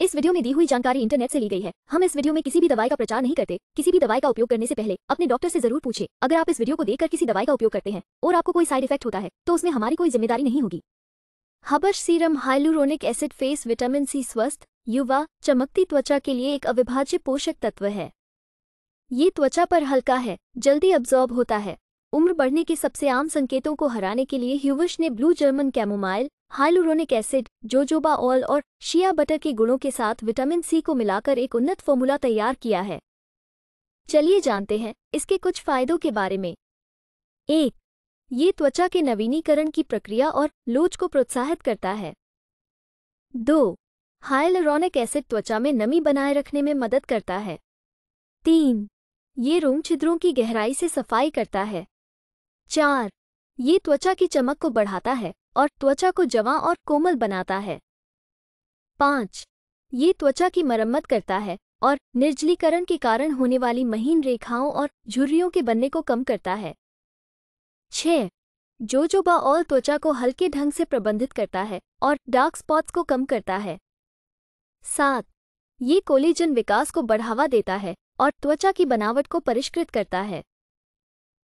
इस वीडियो में दी हुई जानकारी इंटरनेट से ली गई है हम इस वीडियो में किसी भी दवाई का प्रचार नहीं करते किसी भी दवाई का उपयोग करने से पहले अपने डॉक्टर से जरूर पूछे अगर आप इस वीडियो को देखकर किसी दवाई का उपयोग करते हैं और आपको कोई साइड इफेक्ट होता है तो उसमें हमारी कोई जिम्मेदारी नहीं होगी हबश serum hyaluronic acid face vitamin C स्वस्थ युवा चमकती त्वचा के लिए एक अविभाज्य पोषक तत्व है ये त्वचा पर हल्का है जल्दी अब्जॉर्ब होता है उम्र बढ़ने के सबसे आम संकेतों को हराने के लिए ह्यूवश ने blue German chamomile hyaluronic acid jojoba oil और शिया बटर के गुणों के साथ विटामिन सी को मिलाकर एक उन्नत फॉर्मूला तैयार किया है चलिए जानते हैं इसके कुछ फायदों के बारे में एक ये त्वचा के नवीनीकरण की प्रक्रिया और लोच को प्रोत्साहित करता है दो हाइलुरोनिक एसिड त्वचा में नमी बनाए रखने में मदद करता है तीन ये रोम छिद्रों की गहराई से सफाई करता है चार ये त्वचा की चमक को बढ़ाता है और त्वचा को जवां और कोमल बनाता है पाँच ये त्वचा की मरम्मत करता है और निर्जलीकरण के कारण होने वाली महीन रेखाओं और झुर्रियों के बनने को कम करता है छ जोजोबा ऑल त्वचा को हल्के ढंग से प्रबंधित करता है और डार्क स्पॉट्स को कम करता है सात ये कोलेजन विकास को बढ़ावा देता है और त्वचा की बनावट को परिष्कृत करता है